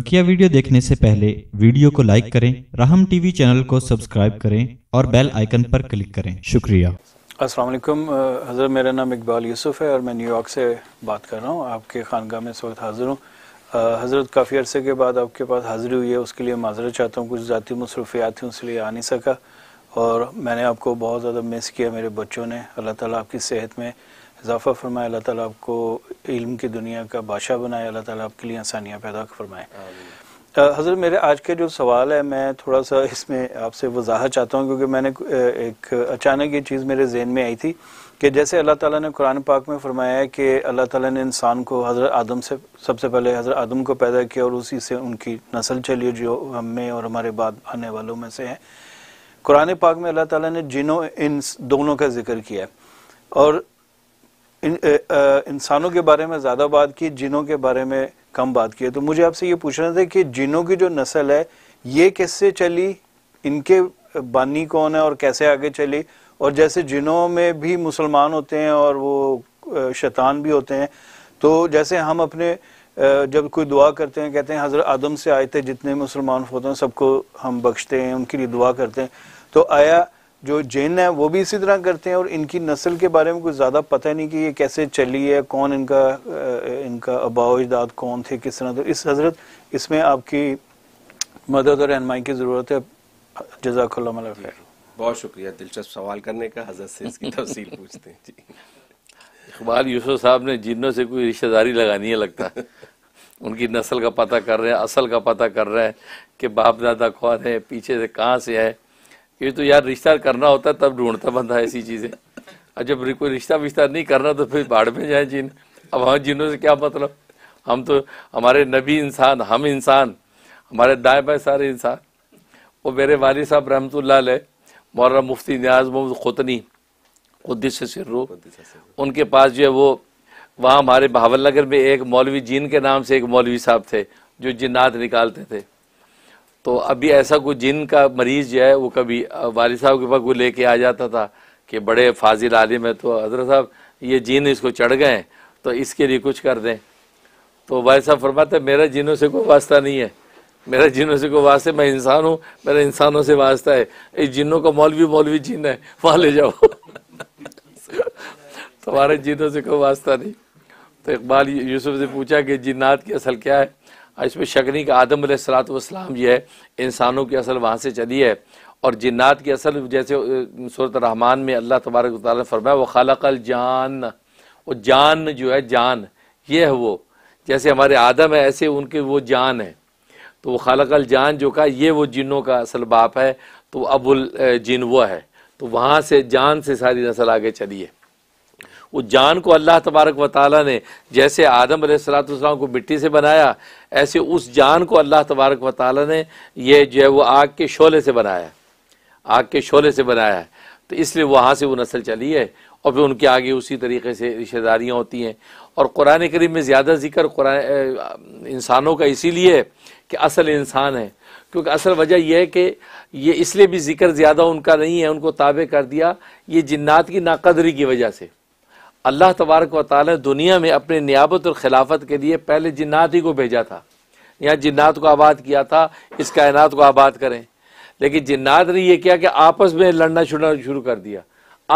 बकिया वीडियो देखने से पहले वीडियो को लाइक करें राहम टीवी चैनल को सब्सक्राइब करें और बेल आइकन पर क्लिक करें शुक्रिया अस्सलाम वालेकुम हज़रत मेरा नाम इकबाल यूसुफ है और मैं न्यूयॉर्क से बात कर रहा हूँ आपके खानगाह में इस वक्त हाज़िर हूँ हज़रत काफ़ी अरसे के बाद आपके पास हाज़िरी हुई है उसके लिए माजरत चाहता हूँ कुछ ज़ाती मसरूफियात थी उसके लिए आ नहीं सका और मैंने आपको बहुत ज़्यादा मिस किया मेरे बच्चों ने अल्लाह ताला आपकी सेहत में इजाफा फरमाए अल्लाह ताला आपको इल्म की दुनिया का बादशाह बनाए अल्लाह ताला आपके लिए आसानियाँ पैदा फरमाए हज़रत मेरे आज के जो सवाल है मैं थोड़ा सा इसमें आपसे वजाहत चाहता हूँ क्योंकि मैंने एक अचानक ये चीज़ मेरे जहन में आई थी कि जैसे अल्लाह ताला ने कुरान पाक में फरमाया है कि अल्लाह ताला ने इंसान को हज़रत आदम से सबसे पहले हज़रत आदम को पैदा किया और उसी से उनकी नस्ल चली जो हम में और हमारे बाद आने वालों में से है कुरान पाक में अल्लाह ताला ने जिनों इन दोनों का जिक्र किया और इन, इंसानों के बारे में ज़्यादा बात की जिनों के बारे में कम बात की है तो मुझे आपसे ये पूछना था कि जिनों की जो नस्ल है ये किससे चली इनके बानी कौन है और कैसे आगे चली और जैसे जिनों में भी मुसलमान होते हैं और वो शैतान भी होते हैं तो जैसे हम अपने जब कोई दुआ करते हैं कहते हैं हज़रत आदम से आए थे जितने मुसलमान होते हैं सबको हम बख्शते हैं उनके लिए दुआ करते हैं तो आया जो जैन है वो भी इसी तरह करते हैं और इनकी नस्ल के बारे में कुछ ज़्यादा पता नहीं कि ये कैसे चली है कौन इनका इनका अबाजदाद कौन थे किस तरह तो इस हजरत इसमें आपकी मदद और रहनमाई की ज़रूरत है जजाक बहुत शुक्रिया दिलचस्प सवाल करने का हजरत से इसकी तफसील पूछते हैं जी इकबाल यूसुफ साहब ने जिनों से कोई रिश्तेदारी लगानी है लगता है उनकी नस्ल का पता कर रहे हैं असल का पता कर रहे हैं कि बाप दादा कौन है पीछे से कहाँ से है ये तो यार रिश्ता करना होता तब ढूंढता बंदा ऐसी चीज़ें और जब कोई रिश्ता विश्ता नहीं करना तो फिर बाढ़ में जाए जिन अब हम हाँ, जिनों से क्या मतलब हम तो हमारे नबी इंसान हम इंसान हमारे दाएँ बाएँ सारे इंसान वो मेरे वाली साहब रहमत मौलाना मुफ्ती न्याज मोहम्मद खुतनी खुदिस सिर्रो उनके पास जो है वो वहाँ हमारे बहावल नगर में एक मौलवी जीन के नाम से एक मौलवी साहब थे जो जिन्नात निकालते थे तो अभी ऐसा कोई जिन का मरीज़ जो है वो कभी वाली साहब के पास कोई लेके आ जाता था कि बड़े फाजिल आलिम है तो हजरत साहब ये जिन इसको चढ़ गए तो इसके लिए कुछ कर दें तो वाली साहब फरमाते मेरा जिनों से कोई वास्ता नहीं है मेरा जिनों से कोई वास्ते मैं इंसान हूँ मेरा इंसानों से वास्ता है इस जिनों का मौलवी मौलवी जिन है वहाँ ले जाओ तुम्हारे जिनों से कोई वास्ता नहीं तो इकबाल यूसुफ से पूछा कि जिन्नात की असल क्या है इसमें शक नहीं कि आदम सलात वसलाम जो है इंसानों की असल वहाँ से चली है और जिन्नात की असल जैसे सूरत रहमान में अल्लाह तबारक ने फरमाया वो खालकल जान वो जान जो है जान ये है वो जैसे हमारे आदम है ऐसे उनके वो जान है तो वो खालकल जान जो का ये वो जिनों का असल बाप है तो अबुल जिन वो है तो वहाँ से जान से सारी नस्ल आगे चली है उस जान को अल्लाह तबारक व ताली ने जैसे आदम सलाम को मिट्टी से बनाया ऐसे उस जान को अल्लाह तबारक व ताली ने यह जो है वो आग के शोले से बनाया आग के शोले से बनाया तो इसलिए वहाँ से वो नस्ल चली है और फिर उनके आगे उसी तरीके से रिश्तेदारियाँ होती हैं और क़ुरान करीम में ज़्यादा जिक्र इंसानों का इसीलिए कि असल इंसान है क्योंकि असल वजह यह है कि ये इसलिए भी जिक्र ज़्यादा उनका नहीं है उनको ताबे कर दिया ये जिन्नात की नाकदरी की वजह से अल्लाह तबारक वाल दुनिया में अपने नियाबत और खिलाफत के लिए पहले जिन्नात ही को भेजा था यहाँ जिन्नात को आबाद किया था इस कायनात को आबाद करें लेकिन जिन्नात ने यह किया कि आपस में लड़ना छुड़ना शुरू कर दिया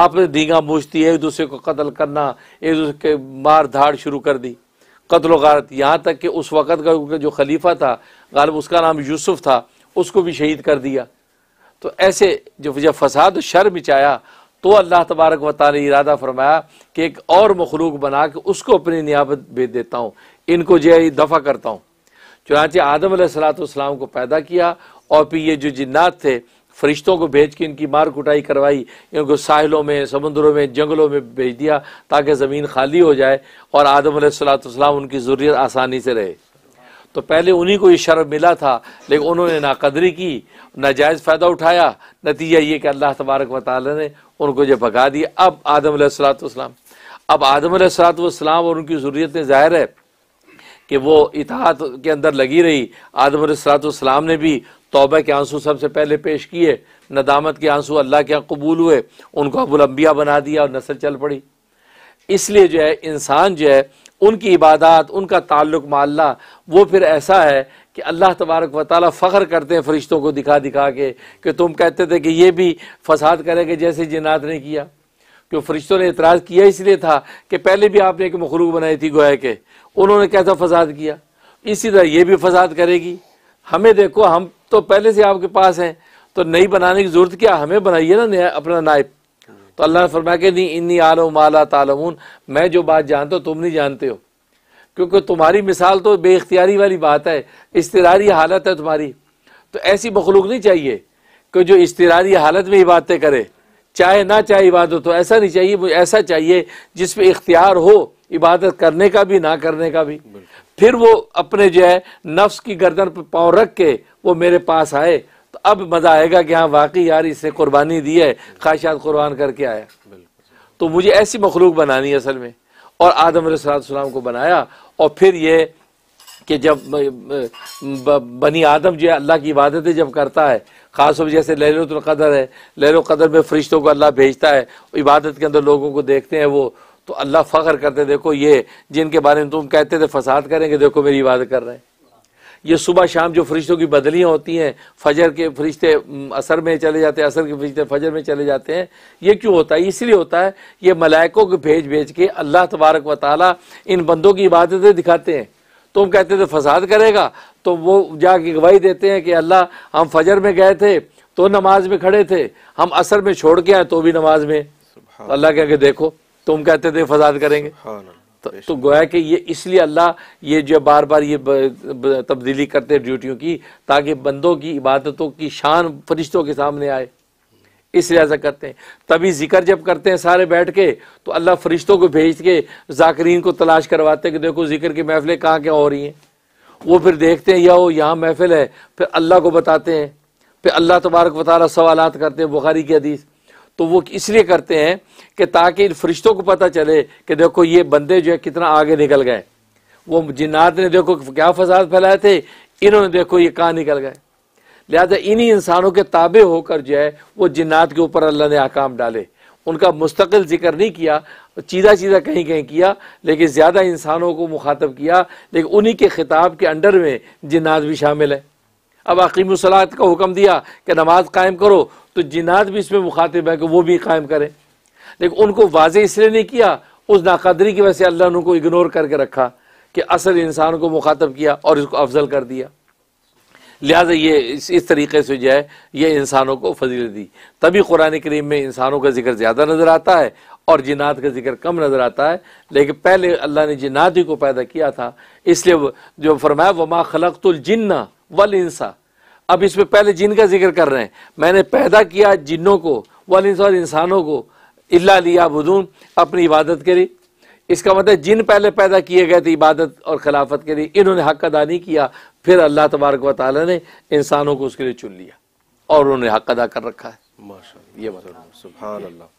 आप में धींगा मूझती एक दूसरे को कत्ल करना एक दूसरे के मार धाड़ शुरू कर दी कत्ल वारत यहाँ तक कि उस वक़्त का जो खलीफा था गालब उसका नाम यूसुफ था उसको भी शहीद कर दिया तो ऐसे जब जब फसाद शर बिचाया तो अल्लाह तबारक व ताली इरादा फरमाया कि एक और मखलूक बना के उसको अपनी नियाबत भेज देता हूँ इनको जो है दफ़ा करता हूँ चुनाचे आदम सलातम को पैदा किया और फिर ये जो जिन्नात थे फरिश्तों को भेज के इनकी मार कुटाई करवाई इनको साहिलों में समुद्रों में जंगलों में भेज दिया ताकि ज़मीन खाली हो जाए और आदम सलाम उनकी ज़रूरत आसानी से रहे तो पहले उन्हीं को ये शर्म मिला था लेकिन उन्होंने नाकदरी की नाजायज़ फ़ायदा उठाया नतीजा ये कि अल्लाह तबारक वाली ने उनको जो भगा दिया अब आदम सलाम अब आदम सलाम और उनकी ज़रूरतें ज़ाहिर है कि वो इतिहात के अंदर लगी रही आदम सलाम ने भी तोबा के आंसू सबसे पहले पेश किए नदामत के आंसू अल्लाह के यहाँ कबूल हुए उनको अबुलम्बिया बना दिया और नसल चल पड़ी इसलिए जो है इंसान जो है उनकी इबादत उनका ताल्लुक माल्ला वो फिर ऐसा है कि अल्लाह तबारक व ताली फ़ख्र करते हैं फरिश्तों को दिखा दिखा के कि तुम कहते थे कि ये भी फसाद करेंगे जैसे जिनात ने किया क्यों फरिश्तों ने एतराज़ किया इसलिए था कि पहले भी आपने एक मखलूक बनाई थी गोया के उन्होंने कैसा फसाद किया इसी तरह ये भी फसाद करेगी हमें देखो हम तो पहले से आपके पास हैं तो नई बनाने की ज़रूरत क्या हमें बनाइए ना नया अपना नायब तो अल्लाह ने फरमाया कि नहीं इन्नी आलो माला तालमून मैं जो बात जानता हूँ तुम नहीं जानते हो क्योंकि तुम्हारी मिसाल तो बेख्तियारी वाली बात है इसतरारी हालत है तुम्हारी तो ऐसी मखलूक नहीं चाहिए कि जो इसतरारी हालत में इबादतें करे चाहे ना चाहे इबादत हो ऐसा नहीं चाहिए मुझे ऐसा चाहिए जिसमें इख्तियार हो इबादत करने का भी ना करने का भी फिर वो अपने जो है नफ्स की गर्दन पर पाँव रख के वो मेरे पास आए तो अब मज़ा आएगा कि हाँ वाकई यार इसने कुर्बानी दी है ख्वाहिशात कुर्बान करके आया तो मुझे ऐसी मखलूक बनानी है असल में और आदम सलाम को बनाया और फिर ये कि जब बनी आदम जो है अल्लाह की इबादतें जब करता है ख़ास तौर जैसे लहलतुल्क़दर है लहल कदर में फ़रिश्तों को अल्लाह भेजता है इबादत के अंदर लोगों को देखते हैं वो तो अल्लाह फ़ख्र करते देखो ये जिनके बारे में तुम कहते थे फसाद करेंगे देखो मेरी इबादत कर रहे हैं ये सुबह शाम जो फरिश्तों की बदलियाँ होती हैं फजर के फरिश्ते असर में चले जाते हैं असर के फरिश्ते फजर में चले जाते हैं ये क्यों होता है इसलिए होता है ये मलाइकों को भेज भेज के अल्लाह तबारक व ताली इन बंदों की इबादतें दिखाते हैं तो हम कहते थे फसाद करेगा तो वो जाके गवाही देते हैं कि अल्लाह हम फजर में गए थे तो नमाज में खड़े थे हम असर में छोड़ के आए तो भी नमाज में अल्लाह कह के देखो तुम कहते थे फसाद करेंगे तो, तो गोया कि ये इसलिए अल्लाह ये जो बार बार ये तब्दीली करते हैं ड्यूटियों की ताकि बंदों की इबादतों की शान फरिश्तों के सामने आए इस लिहाजा करते हैं तभी जिक्र जब करते हैं सारे बैठ के तो अल्लाह फरिश्तों को भेज के जाकरीन को तलाश करवाते हैं कि देखो जिक्र की महफिलें कहाँ क्या हो रही हैं वो फिर देखते हैं या वो यहाँ महफिल है फिर अल्लाह को बताते हैं फिर अल्लाह तबारक वाली सवालत करते हैं बुखारी की हदीस तो वो इसलिए करते हैं कि ताकि इन फरिश्तों को पता चले कि देखो ये बंदे जो है कितना आगे निकल गए वो जिन्नात ने देखो क्या फसाद फैलाए थे इन्होंने देखो ये कहाँ निकल गए लिहाजा इन्हीं इंसानों के ताबे होकर जो है वो जिन्नात के ऊपर अल्लाह ने आकाम डाले उनका मुस्तकिल जिक्र नहीं किया चीदा चीदा कहीं कहीं किया लेकिन ज़्यादा इंसानों को मुखातब किया लेकिन उन्हीं के खिताब के अंडर में जिन्नात भी शामिल है अब सलात का हुक्म दिया कि नमाज कायम करो तो जिनात भी इसमें मुखातिब है कि वो भी कायम करें लेकिन उनको वाजे इसलिए नहीं किया उस नाकदरी की वजह से अल्लाह ने उनको इग्नोर करके रखा कि असल इंसान को मुखातब किया और इसको अफजल कर दिया लिहाजा ये इस, इस तरीके से जो है ये इंसानों को फजील दी तभी कुरान करीम में इंसानों का जिक्र ज़्यादा नज़र आता है और जिनात का जिक्र कम नज़र आता है लेकिन पहले अल्लाह ने जिनात ही को पैदा किया था इसलिए जो फरमाया वमा खलकतुल जिन्ना वल इंसा अब इसमें पहले जिन का जिक्र कर रहे हैं मैंने पैदा किया जिनों को वलिस इंसानों को इल्ला लिया बुदून अपनी इबादत के लिए इसका मतलब जिन पहले पैदा किए गए थे इबादत और खिलाफत के लिए इन्होंने हक अदा नहीं किया फिर अल्लाह तबारक व ताली ने इंसानों को उसके लिए चुन लिया और उन्होंने हक अदा कर रखा है माशा ये मतलब सुबह अल्लाह